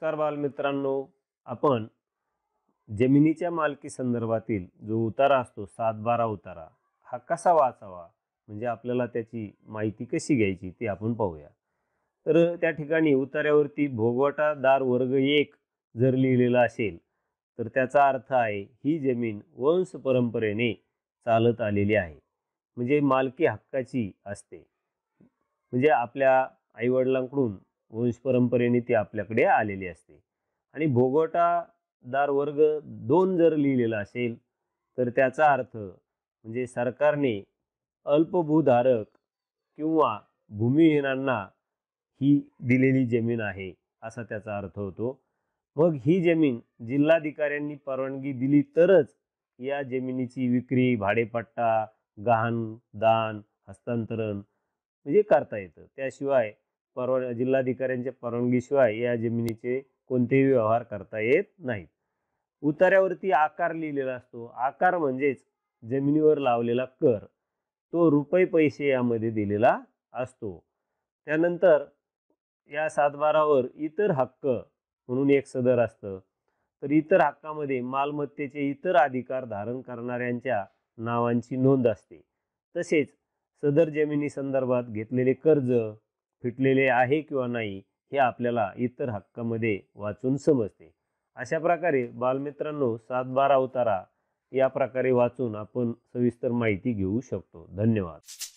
नमस्कार बालमित्रांनो आपण जमिनीच्या मालकी संदर्भातील जो उतारा असतो सात बारा उतारा हा कसा वाचावा म्हणजे आपल्याला त्याची माहिती कशी घ्यायची ते आपण पाहूया तर त्या ठिकाणी उतार्यावरती भोगवटादार वर्ग एक जर लिहिलेला असेल तर त्याचा अर्थ आहे ही जमीन वंश परंपरेने चालत आलेली आहे म्हणजे मालकी हक्काची असते म्हणजे आपल्या आईवडिलांकडून वंशपरंपरेने ती आपल्याकडे आलेली असते आणि भोगवटादार वर्ग दोन जर लिहिलेला असेल तर त्याचा अर्थ म्हणजे सरकारने अल्पभूधारक किंवा भूमिहीनांना ही दिलेली जमीन आहे असा त्याचा अर्थ होतो मग ही जमीन जिल्हाधिकाऱ्यांनी परवानगी दिली तरच या जमिनीची विक्री भाडेपट्टा गहाण दान हस्तांतरण म्हणजे करता येतं त्याशिवाय परवा जिल्हाधिकाऱ्यांच्या परवानगीशिवाय या जमिनीचे कोणतेही व्यवहार करता येत नाहीत उतार्यावरती आकार लिहिलेला असतो आकार म्हणजेच जमिनीवर लावलेला कर तो रुपये पैसे यामध्ये दिलेला असतो त्यानंतर या सातबारावर इतर हक्क म्हणून एक सदर असतं तर इतर हक्कामध्ये मालमत्तेचे इतर अधिकार धारण करणाऱ्यांच्या नावांची नोंद असते तसेच सदर जमिनी संदर्भात घेतलेले कर्ज फिटलेले आहे किंवा नाही हे आपल्याला इतर हक्कामध्ये वाचून समजते अशा प्रकारे बालमित्रांनो सात बारा उतारा या प्रकारे वाचून आपण सविस्तर माहिती घेऊ शकतो धन्यवाद